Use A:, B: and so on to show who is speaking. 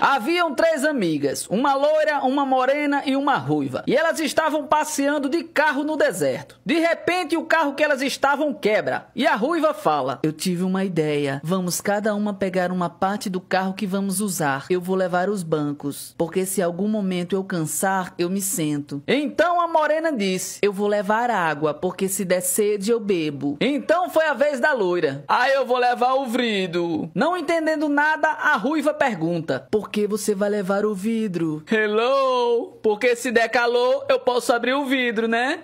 A: Haviam três amigas, uma loira, uma morena e uma ruiva. E elas estavam passeando de carro no deserto. De repente, o carro que elas estavam quebra. E a ruiva fala: Eu tive uma ideia. Vamos cada uma pegar uma parte do carro que vamos usar. Eu vou levar os bancos, porque se algum momento eu cansar, eu me sento. Então morena disse: Eu vou levar água, porque se der sede eu bebo. Então foi a vez da loira. Ah, eu vou levar o vidro. Não entendendo nada, a ruiva pergunta: Por que você vai levar o vidro? Hello!
B: Porque se der calor, eu posso abrir o vidro, né?